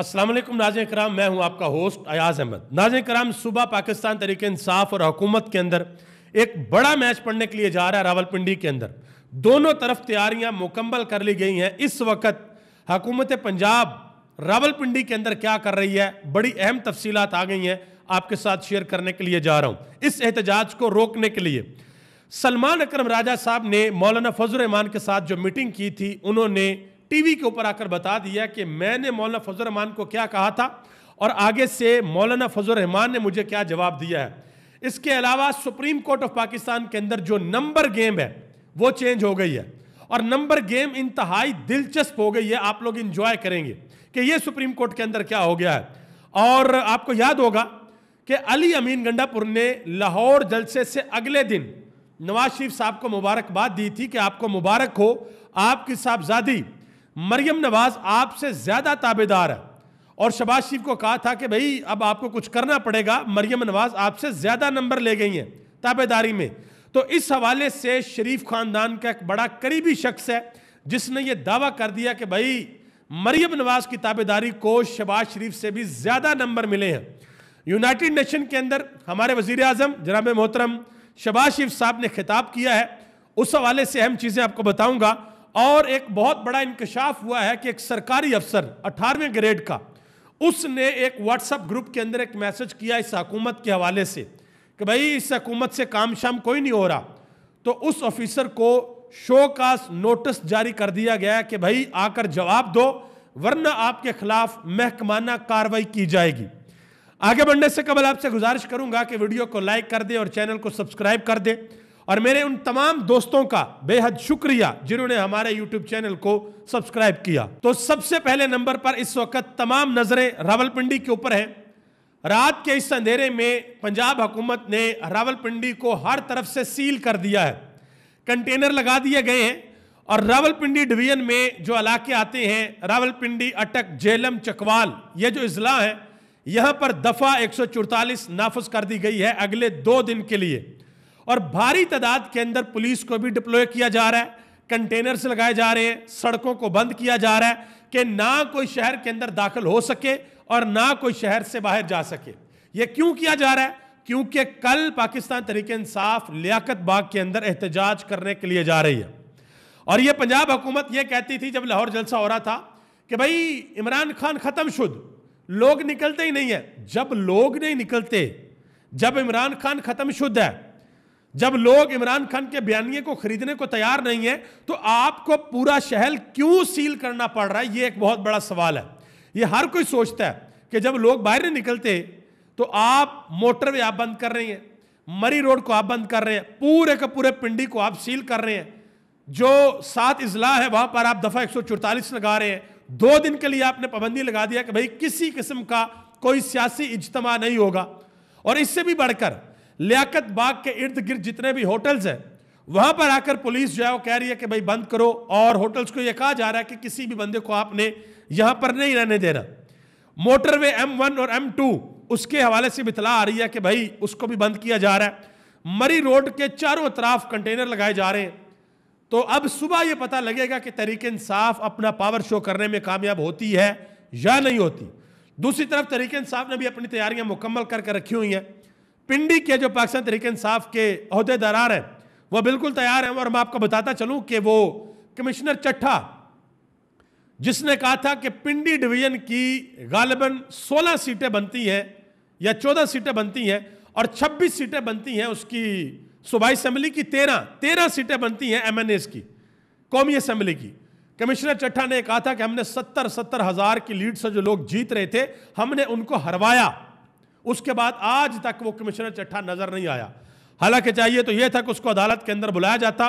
अस्सलाम वालेकुम नाज कराम मैं हूं आपका होस्ट अयाज अहमद नाज कराम सुबह पाकिस्तान तरीके इंसाफ और हुकूमत के अंदर एक बड़ा मैच पढ़ने के लिए जा रहा है रावलपिंडी के अंदर दोनों तरफ तैयारियां मुकम्मल कर ली गई हैं इस वक्त हकूमत पंजाब रावलपिंडी के अंदर क्या कर रही है बड़ी अहम तफसीलात आ गई हैं आपके साथ शेयर करने के लिए जा रहा हूँ इस एहतजाज को रोकने के लिए सलमान अक्रम राजा साहब ने मौलाना फजल रहमान के साथ जो मीटिंग की थी उन्होंने टीवी के ऊपर आकर बता दिया कि मैंने मौलाना फजल रहमान को क्या कहा था और आगे से मौलाना फजल रहमान ने मुझे क्या जवाब दिया है इसके अलावा सुप्रीम कोर्ट ऑफ पाकिस्तान के अंदर जो नंबर गेम है वो चेंज हो गई है और नंबर गेम इंतहाई दिलचस्प हो गई है आप लोग इंजॉय करेंगे कि ये सुप्रीम कोर्ट के अंदर क्या हो गया है और आपको याद होगा कि अली अमीन गंडापुर ने लाहौर जलसे से अगले दिन नवाज शरीफ साहब को मुबारकबाद दी थी कि आपको मुबारक हो आपकी साहबजादी मरियम नवाज आपसे ज़्यादा ताबेदार है और शबाज शरीफ को कहा था कि भाई अब आपको कुछ करना पड़ेगा मरियम नवाज आपसे ज़्यादा नंबर ले गई हैं ताबेदारी में तो इस हवाले से शरीफ ख़ानदान का एक बड़ा करीबी शख्स है जिसने ये दावा कर दिया कि भाई मरियम नवाज की ताबेदारी को शबाज शरीफ से भी ज़्यादा नंबर मिले हैं यूनाइटेड नेशन के अंदर हमारे वजीर अजम जनाब मोहतरम शबाज शरीफ साहब ने खिताब किया है उस हवाले से अहम चीज़ें आपको बताऊँगा और एक बहुत बड़ा इंकशाफ हुआ है कि एक सरकारी अफसर अठारहवें ग्रेड का उसने एक व्हाट्सएप ग्रुप के अंदर एक मैसेज किया इस हकूमत के हवाले से कि भाई इस हकूमत से काम शाम कोई नहीं हो रहा तो उस ऑफिसर को शो का नोटिस जारी कर दिया गया कि भाई आकर जवाब दो वरना आपके खिलाफ महकमाना कार्रवाई की जाएगी आगे बढ़ने से कबल आपसे गुजारिश करूंगा कि वीडियो को लाइक कर दे और चैनल को सब्सक्राइब कर दे और मेरे उन तमाम दोस्तों का बेहद शुक्रिया जिन्होंने हमारे यूट्यूब चैनल को सब्सक्राइब किया तो सबसे पहले नंबर पर इस वक्त तमाम नजरें रावलपिंडी के ऊपर हैं रात के इस अंधेरे में पंजाब हुकूमत ने रावलपिंडी को हर तरफ से सील कर दिया है कंटेनर लगा दिए गए हैं और रावलपिंडी डिवीजन में जो इलाके आते हैं रावलपिंडी अटक जेलम चकवाल ये जो अजला है यहाँ पर दफ़ा एक नाफज कर दी गई है अगले दो दिन के लिए और भारी तादाद के अंदर पुलिस को भी डिप्लॉय किया जा रहा है कंटेनर्स लगाए जा रहे हैं सड़कों को बंद किया जा रहा है कि ना कोई शहर के अंदर दाखिल हो सके और ना कोई शहर से बाहर जा सके ये क्यों किया जा रहा है क्योंकि कल पाकिस्तान तरीके इंसाफ लियाकत बाग के अंदर एहतजाज करने के लिए जा रही है और ये पंजाब हुकूमत ये कहती थी जब लाहौर जलसा हो रहा था कि भाई इमरान खान ख़त्म शुद लोग निकलते ही नहीं है जब लोग नहीं निकलते जब इमरान खान ख़त्म शुद्ध है जब लोग इमरान खान के बयानिए को खरीदने को तैयार नहीं है तो आपको पूरा शहर क्यों सील करना पड़ रहा है ये एक बहुत बड़ा सवाल है ये हर कोई सोचता है कि जब लोग बाहर नहीं निकलते तो आप मोटरवे आप बंद कर रही हैं मरी रोड को आप बंद कर रहे हैं पूरे के पूरे पिंडी को आप सील कर रहे हैं जो सात इजला है वहां पर आप दफा एक लगा रहे हैं दो दिन के लिए आपने पाबंदी लगा दिया कि भाई किसी किस्म का कोई सियासी इज्तम नहीं होगा और इससे भी बढ़कर लियाकत बाग के इर्द गिर्द जितने भी होटल्स हैं वहां पर आकर पुलिस जो है वो कह रही है कि भाई बंद करो और होटल्स को यह कहा जा रहा है कि किसी भी बंदे को आपने यहां पर नहीं रहने देना मोटरवे एम वन और एम टू उसके हवाले से बितला आ रही है कि भाई उसको भी बंद किया जा रहा है मरी रोड के चारों तरफ कंटेनर लगाए जा रहे हैं तो अब सुबह यह पता लगेगा कि तरीके इंसाफ अपना पावर शो करने में कामयाब होती है या नहीं होती दूसरी तरफ तरीके इंसाफ ने भी अपनी तैयारियां मुकम्मल करके रखी हुई हैं पिंडी के जो पाकिस्तान तरीके इंसाफ के अहदेदार हैं वह बिल्कुल तैयार हैं और मैं आपको बताता चलूँ कि वो कमिश्नर चट्ठा जिसने कहा था कि पिंडी डिवीज़न की गालिबन सोलह सीटें बनती हैं या चौदह सीटें बनती हैं और छब्बीस सीटें बनती हैं उसकी सूबाई असम्बली की तेरह तेरह सीटें बनती हैं एम एन एस की कौमी असम्बली की कमिश्नर चट्ठा ने कहा था कि हमने सत्तर सत्तर हज़ार की लीड से जो लोग जीत रहे थे हमने उनको हरवाया उसके बाद आज तक वो कमिश्नर चट्ठा नजर नहीं आया हालांकि चाहिए तो यह था कि उसको अदालत के अंदर बुलाया जाता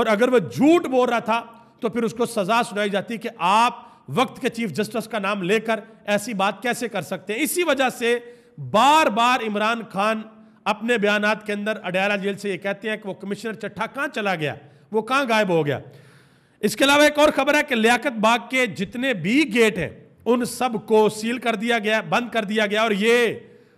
और अगर वह झूठ बोल रहा था तो फिर उसको सजा सुनाई जाती कि आप वक्त के चीफ जस्टिस का नाम लेकर ऐसी बात कैसे कर सकते हैं इसी वजह से बार बार इमरान खान अपने बयान के अंदर अडयाला जेल से ये कहते हैं कि वो कमिश्नर चट्ठा कहाँ चला गया वो कहाँ गायब हो गया इसके अलावा एक और खबर है कि लियाकत बाग के जितने भी गेट हैं उन सब को सील कर दिया गया बंद कर दिया गया और ये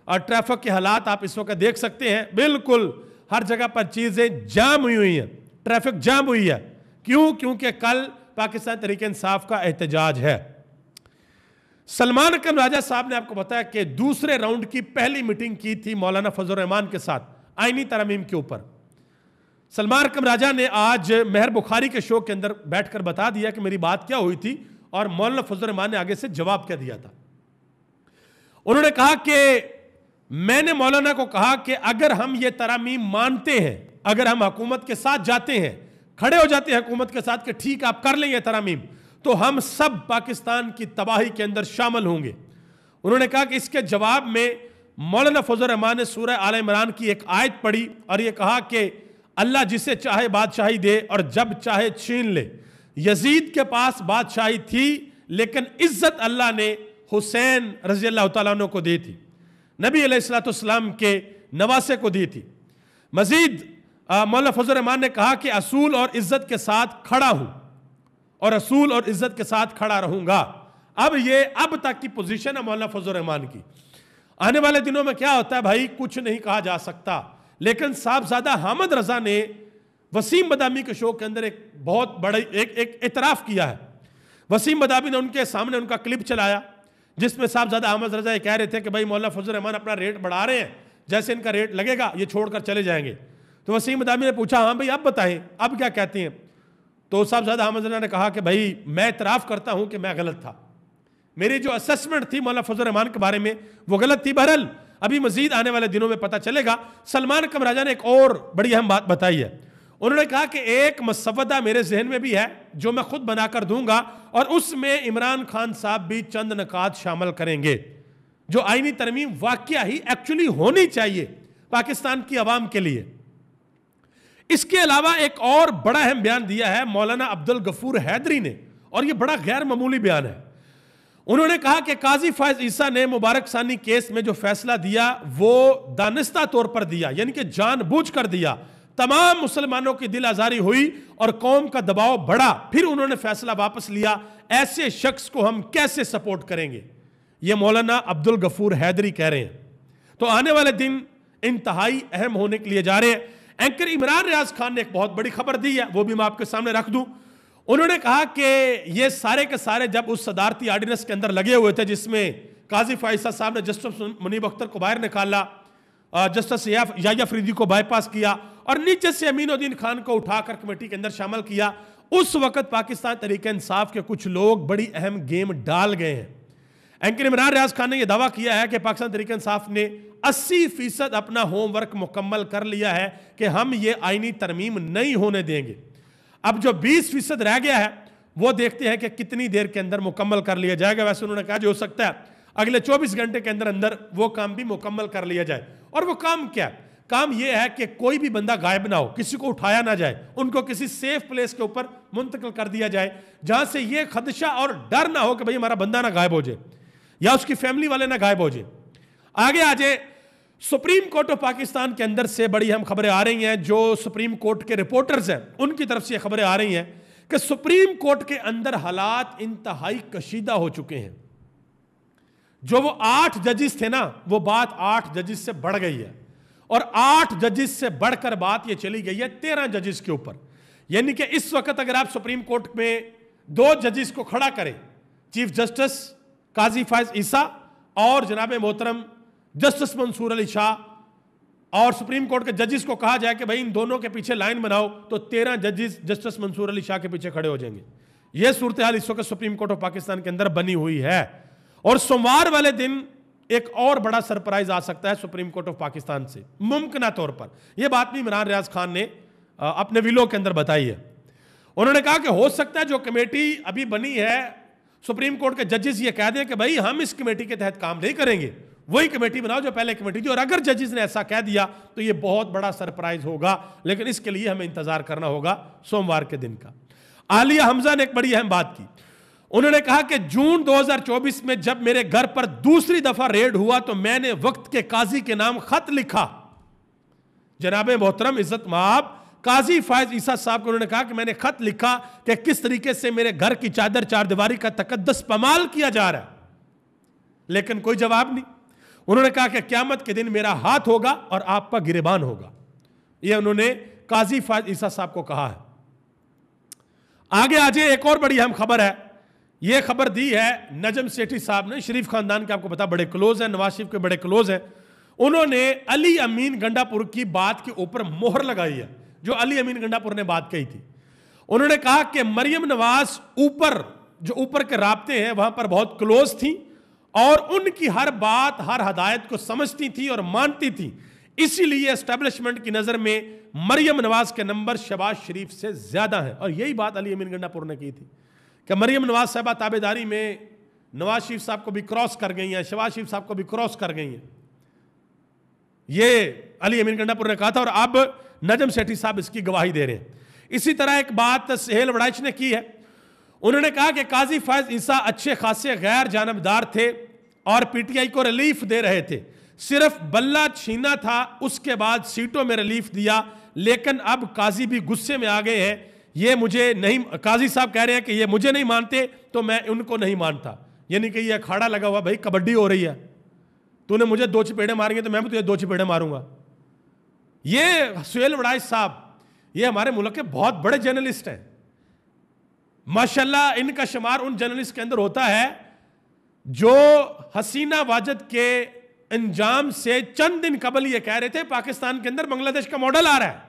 और ट्रैफिक के हालात आप इस वक्त देख सकते हैं बिल्कुल हर जगह पर चीज़ें जाम हुई हुई हैं ट्रैफिक जाम हुई है क्यों क्योंकि कल पाकिस्तान तरीके इंसाफ का एहतजाज है सलमान अकम राजा साहब ने आपको बताया कि दूसरे राउंड की पहली मीटिंग की थी मौलाना फजल रहमान के साथ आइनी तरमीम के ऊपर सलमान अकम राजा ने आज मेहर बुखारी के शो के अंदर बैठकर बता दिया कि मेरी बात क्या हुई थी और मौलाना फजल रहमान ने आगे से जवाब क्या दिया था उन्होंने कहा कि मैंने मौलाना को कहा कि अगर हम ये तरामीम मानते हैं अगर हम हकूमत के साथ जाते हैं खड़े हो जाते हैं हकूमत के साथ कि ठीक आप कर लें ये तरामीम तो हम सब पाकिस्तान की तबाही के अंदर शामिल होंगे उन्होंने कहा कि इसके जवाब में मौलाना रहमान ने सूर्य आल इमरान की एक आयत पढ़ी और ये कहा कि अल्लाह जिसे चाहे बादशाही दे और जब चाहे छीन ले यजीद के पास बादशाही थी लेकिन इज्जत अल्लाह ने हुसैन रजी अल्लाह तु को दी थी नबी अलैहिस्सलाम के नवासे को दी थी मजीद मौला रमान ने कहा कि असूल और इज़्ज़त के साथ खड़ा हूँ और असूल और इज़्ज़त के साथ खड़ा रहूँगा अब ये अब तक की पोजीशन है फजल रहमान की आने वाले दिनों में क्या होता है भाई कुछ नहीं कहा जा सकता लेकिन साहबजादा हामद रजा ने वसीम बदामी के शो के अंदर एक बहुत बड़े एक एक एतराफ़ किया है वसीम बदामी ने उनके सामने उनका क्लिप चलाया जिसमें साहबजादा अहमद रजा कह रहे थे कि भाई मौला फजल रहमान अपना रेट बढ़ा रहे हैं जैसे इनका रेट लगेगा ये छोड़कर चले जाएंगे तो वसीम मदामी ने पूछा हाँ भाई अब बताएं अब क्या कहती हैं तो साहबजादा अहमद रजा ने कहा कि भाई मैं इतराफ़ करता हूँ कि मैं गलत था मेरी जो असेसमेंट थी मौला फजल रहमान के बारे में वो गलत थी बहरल अभी मजीद आने वाले दिनों में पता चलेगा सलमान कम राजा ने एक और बड़ी अहम बात बताई है उन्होंने कहा कि एक मसवदा मेरे जहन में भी है जो मैं खुद बनाकर दूंगा और उसमें इमरान खान साहब भी चंद नकात शामिल करेंगे जो आइनी तरमीम वाक्य ही एक्चुअली होनी चाहिए पाकिस्तान की आवाम के लिए इसके अलावा एक और बड़ा अहम बयान दिया है मौलाना अब्दुल गफूर हैदरी ने और यह बड़ा गैर मामूली बयान है उन्होंने कहा कि काजी फैज ईसा ने मुबारक सानी केस में जो फैसला दिया वो दानिस्ता तौर पर दिया यानी कि जानबूझ कर दिया तमाम मुसलमानों की दिल आज़ारी हुई और कौम का दबाव बढ़ा फिर उन्होंने फैसला वापस लिया ऐसे शख्स को हम कैसे सपोर्ट करेंगे ये मौलाना अब्दुल गफूर हैदरी कह रहे हैं तो आने वाले दिन इंतहाई अहम होने के लिए जा रहे हैं एंकर इमरान रियाज खान ने एक बहुत बड़ी खबर दी है वो भी मैं आपके सामने रख दूं उन्होंने कहा कि ये सारे के सारे जब उस सदारती आर्डिनेंस के अंदर लगे हुए थे जिसमें काजी फाइसा साहब ने जस्टिस मुनीब अख्तर को बाहर निकाला जस्टिस याफ, या, फरीदी को बाईपास किया और नीचे से अमीनुद्दीन खान को उठाकर कमेटी के अंदर शामिल किया उस वक्त पाकिस्तान तरीके इंसाफ के कुछ लोग बड़ी अहम गेम डाल गए हैं एंकर इमरान रियाज खान ने यह दावा किया है कि पाकिस्तान तरीके इंसाफ ने 80 फीसद अपना होमवर्क मुकम्मल कर लिया है कि हम ये आईनी तरमीम नहीं होने देंगे अब जो 20 फीसद रह गया है वो देखते हैं कि कितनी देर के अंदर मुकम्मल कर लिया जाएगा वैसे उन्होंने कहा जो हो सकता है अगले 24 घंटे के अंदर अंदर वो काम भी मुकम्मल कर लिया जाए और वो काम क्या है काम यह है कि कोई भी बंदा गायब ना हो किसी को उठाया ना जाए उनको किसी सेफ प्लेस के ऊपर मुंतकिल कर दिया जाए जहां से यह खदशा और डर ना हो कि भाई हमारा बंदा ना गायब हो जाए या उसकी फैमिली वाले ना गायब हो जाए आगे आ जाए सुप्रीम कोर्ट ऑफ पाकिस्तान के अंदर से बड़ी हम खबरें आ रही हैं जो सुप्रीम कोर्ट के रिपोर्टर्स हैं उनकी तरफ से खबरें आ रही हैं कि सुप्रीम कोर्ट के अंदर हालात इंतहाई कशीदा हो चुके हैं जो वो आठ जजिस थे ना वो बात आठ जजिस से बढ़ गई है और आठ जजिस से बढ़कर बात यह चली गई है तेरह जजिस के ऊपर यानी कि इस वक्त अगर आप सुप्रीम कोर्ट में दो जजिस को खड़ा करें चीफ जस्टिस काजी फैज ईसा और जनाब मोहतरम जस्टिस मंसूर अली शाह और सुप्रीम कोर्ट के जजिस को कहा जाए कि भाई इन दोनों के पीछे लाइन बनाओ तो तेरह जजिस जस्टिस मंसूर अली शाह के पीछे खड़े हो जाएंगे यह सूरत हाल इस वक्त सुप्रीम कोर्ट ऑफ पाकिस्तान के अंदर बनी हुई है और सोमवार वाले दिन एक और बड़ा सरप्राइज आ सकता है सुप्रीम कोर्ट ऑफ पाकिस्तान से मुमकिन तौर पर यह बात भी इमरान रियाज खान ने अपने विलो के अंदर बताई है उन्होंने कहा कि हो सकता है जो कमेटी अभी बनी है सुप्रीम कोर्ट के जजेस ये कह दें कि भाई हम इस कमेटी के तहत काम नहीं करेंगे वही कमेटी बनाओ जो पहले कमेटी थी और अगर जजेस ने ऐसा कह दिया तो ये बहुत बड़ा सरप्राइज होगा लेकिन इसके लिए हमें इंतजार करना होगा सोमवार के दिन का आलिया हमजा ने एक बड़ी अहम बात की उन्होंने कहा कि जून 2024 में जब मेरे घर पर दूसरी दफा रेड हुआ तो मैंने वक्त के काजी के नाम खत लिखा जनाब मोहतरम इज्जत माब काजी फायज ईसा साहब को उन्होंने कहा कि मैंने खत लिखा कि किस तरीके से मेरे घर की चादर चार दीवारी का तकदस पमाल किया जा रहा है लेकिन कोई जवाब नहीं उन्होंने कहा कि क्यामत के दिन मेरा हाथ होगा और आपका गिरबान होगा यह उन्होंने काजी फायज ईसा साहब को कहा है आगे आज एक और बड़ी अहम खबर है ये खबर दी है नजम सेठी साहब ने शरीफ खानदान के आपको पता बड़े क्लोज हैं नवाज शरीफ के बड़े क्लोज हैं उन्होंने अली अमीन गंडापुर की बात के ऊपर मोहर लगाई है जो अली अमीन गंडापुर ने बात कही थी उन्होंने कहा कि मरियम नवाज ऊपर जो ऊपर के रबते हैं वहां पर बहुत क्लोज थी और उनकी हर बात हर हदायत को समझती थी और मानती थी इसीलिए एस्टेब्लिशमेंट की नज़र में मरियम नवाज के नंबर शबाज शरीफ से ज़्यादा है और यही बात अली अमीन गंडापुर ने की थी क्या मरियम नवाज साहबा ताबेदारी में नवाज शरीफ साहब को भी क्रॉस कर गई हैं शवाज शरीफ साहब को भी क्रॉस कर गई हैं ये अली अमीन गंडापुर ने कहा था और अब नजम सेठी साहब इसकी गवाही दे रहे हैं इसी तरह एक बात सहेल वड़ाइच ने की है उन्होंने कहा कि काजी फैज ईसा अच्छे खासे गैर जानबदार थे और पीटीआई को रिलीफ दे रहे थे सिर्फ बल्ला छीना था उसके बाद सीटों में रिलीफ दिया लेकिन अब काजी भी गुस्से में आ गए हैं ये मुझे नहीं काजी साहब कह रहे हैं कि ये मुझे नहीं मानते तो मैं उनको नहीं मानता यानी कि ये अखाड़ा लगा हुआ भाई कबड्डी हो रही है तूने मुझे दो चपेड़े मारेंगे तो मैं भी तुझे दो चपेड़े मारूंगा ये सुहेल वड़ाई साहब ये हमारे मुल्क के बहुत बड़े जर्नलिस्ट हैं माशाल्लाह इनका शुमार उन जर्नलिस्ट के अंदर होता है जो हसीना वाजद के अंजाम से चंद दिन कबल ये कह रहे थे पाकिस्तान के अंदर बांग्लादेश का मॉडल आ रहा है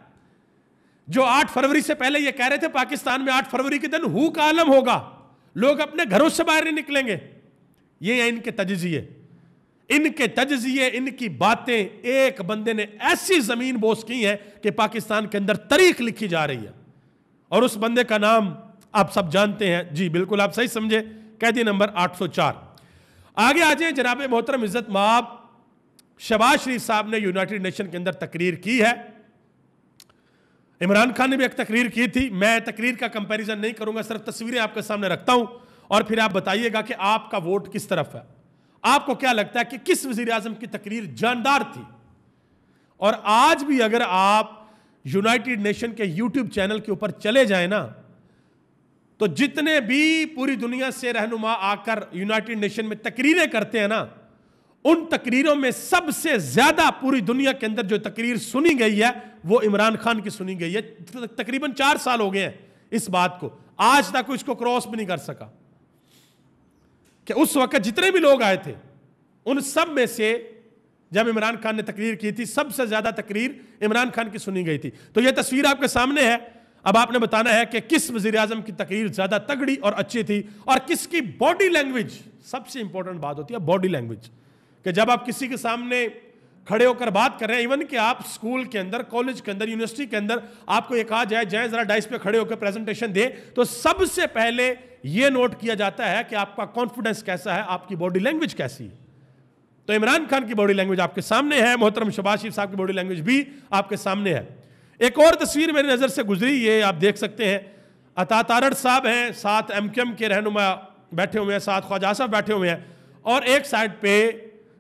जो 8 फरवरी से पहले ये कह रहे थे पाकिस्तान में 8 फरवरी के दिन हु का आलम होगा लोग अपने घरों से बाहर नहीं निकलेंगे ये है इनके तजिए इनके तजिए इनकी बातें एक बंदे ने ऐसी जमीन बोस की है कि पाकिस्तान के अंदर तारीख लिखी जा रही है और उस बंदे का नाम आप सब जानते हैं जी बिल्कुल आप सही समझे कैदी नंबर 804 आगे आ जाए जनाब मोहतरम इज्जत माब शबाज शरीफ साहब ने यूनाइटेड नेशन के अंदर तकरीर की है इमरान खान ने भी एक तकरीर की थी मैं तकरीर का कंपैरिजन नहीं करूंगा सिर्फ तस्वीरें आपके सामने रखता हूं और फिर आप बताइएगा कि आपका वोट किस तरफ है आपको क्या लगता है कि किस वजीर अजम की तकरीर जानदार थी और आज भी अगर आप यूनाइटेड नेशन के यूट्यूब चैनल के ऊपर चले जाए ना तो जितने भी पूरी दुनिया से रहनुमा आकर यूनाइटेड नेशन में तकरीरें करते हैं ना उन तकरीरों में सबसे ज़्यादा पूरी दुनिया के अंदर जो तकरीर सुनी गई है वो इमरान खान की सुनी गई है तकरीबन चार साल हो गए हैं इस बात को आज तक इसको क्रॉस भी नहीं कर सका कि उस वक्त जितने भी लोग आए थे उन सब में से जब इमरान खान ने तकरीर की थी सबसे ज़्यादा तकरीर इमरान खान की सुनी गई थी तो यह तस्वीर आपके सामने है अब आपने बताना है कि किस वजीर की तकरीर ज़्यादा तगड़ी और अच्छी थी और किसकी बॉडी लैंग्वेज सबसे इंपॉर्टेंट बात होती है बॉडी लैंग्वेज कि जब आप किसी के सामने खड़े होकर बात कर रहे हैं इवन कि आप स्कूल के अंदर कॉलेज के अंदर यूनिवर्सिटी के अंदर आपको ये कहा जाए जय जरा डाइस पे खड़े होकर प्रेजेंटेशन दे तो सबसे पहले ये नोट किया जाता है कि आपका कॉन्फिडेंस कैसा है आपकी बॉडी लैंग्वेज कैसी है तो इमरान खान की बॉडी लैंग्वेज आपके सामने है मोहतरम शबाज साहब की बॉडी लैंग्वेज भी आपके सामने है एक और तस्वीर मेरी नज़र से गुजरी ये आप देख सकते हैं अता साहब हैं साथ एम के रहनुमा बैठे हुए हैं साथ ख्वाजा साहब बैठे हुए हैं और एक साइड पे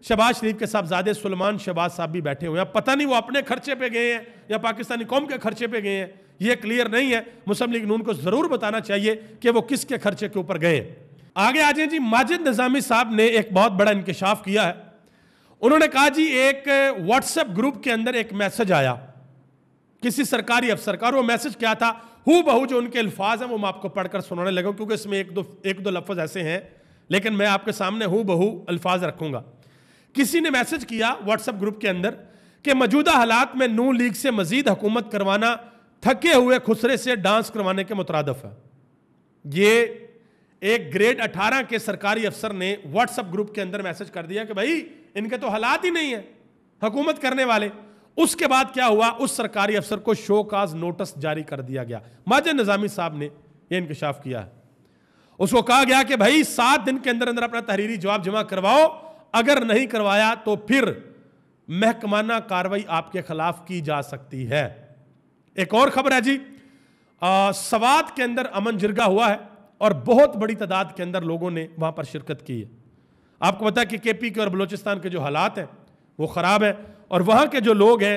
शहबाज शरीफ के साहबजादे सलमान शहबाज साहब भी बैठे हुए हैं पता नहीं वो अपने खर्चे पे गए हैं या पाकिस्तानी कौम के खर्चे पे गए हैं ये क्लियर नहीं है मुस्लिम लीग नून को ज़रूर बताना चाहिए कि वो किसके खर्चे के ऊपर गए आगे आ जाए जी माजिद निज़ामी साहब ने एक बहुत बड़ा इंकशाफ किया है उन्होंने कहा जी एक व्हाट्सएप ग्रुप के अंदर एक मैसेज आया किसी सरकारी अफसर का और वो मैसेज क्या था हु बहू जो उनके अल्फाज हैं वो मैं आपको पढ़कर सुनाने लगा क्योंकि इसमें एक दो एक दो लफ्ज़ ऐसे हैं लेकिन मैं आपके सामने हु बहू अल्फाज रखूंगा किसी ने मैसेज किया व्हाट्सएप ग्रुप के अंदर कि मौजूदा हालात में नू लीग से मजीद हुकूमत करवाना थके हुए खुसरे से डांस करवाने के मुतरदफ है ये एक ग्रेड 18 के सरकारी अफसर ने व्हाट्सएप ग्रुप के अंदर मैसेज कर दिया कि भाई इनके तो हालात ही नहीं है हुकूमत करने वाले उसके बाद क्या हुआ उस सरकारी अफसर को शो काज नोटिस जारी कर दिया गया माजे निज़ामी साहब ने यह इंकशाफ किया उसको कहा गया कि भाई सात दिन के अंदर अंदर अपना तहरीरी जवाब जमा करवाओ अगर नहीं करवाया तो फिर महकमाना कार्रवाई आपके खिलाफ की जा सकती है एक और खबर है जी आ, सवाद के अंदर अमन जिरगा हुआ है और बहुत बड़ी तादाद के अंदर लोगों ने वहां पर शिरकत की है आपको पता है कि केपी के और बलूचिस्तान के जो हालात हैं वो ख़राब हैं और वहां के जो लोग हैं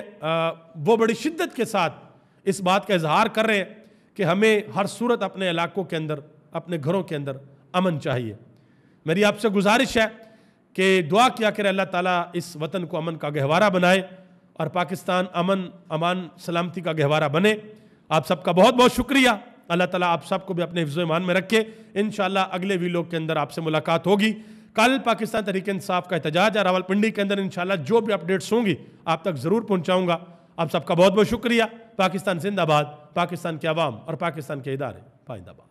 वो बड़ी शिद्दत के साथ इस बात का इजहार कर रहे हैं कि हमें हर सूरत अपने इलाकों के अंदर अपने घरों के अंदर अमन चाहिए मेरी आपसे गुजारिश है कि दुआ किया करें अल्लाह ताला इस वतन को अमन का गहवारा बनाए और पाकिस्तान अमन अमान सलामती का गहवारा बने आप सबका बहुत बहुत शुक्रिया अल्लाह ताला आप सबको भी अपने हिफ्ज ईमान में रखे इन अगले वीलॉग के अंदर आपसे मुलाकात होगी कल पाकिस्तान तरीके इंसाफ का एहतजाज है रावलपिंडी के अंदर इन जो भी अपडेट्स होंगी आप तक ज़रूर पहुँचाऊँगा आप सबका बहुत बहुत शुक्रिया पाकिस्तान जिंदाबाद पाकिस्तान के आवाम और पाकिस्तान के इदारे पाइंदाबाद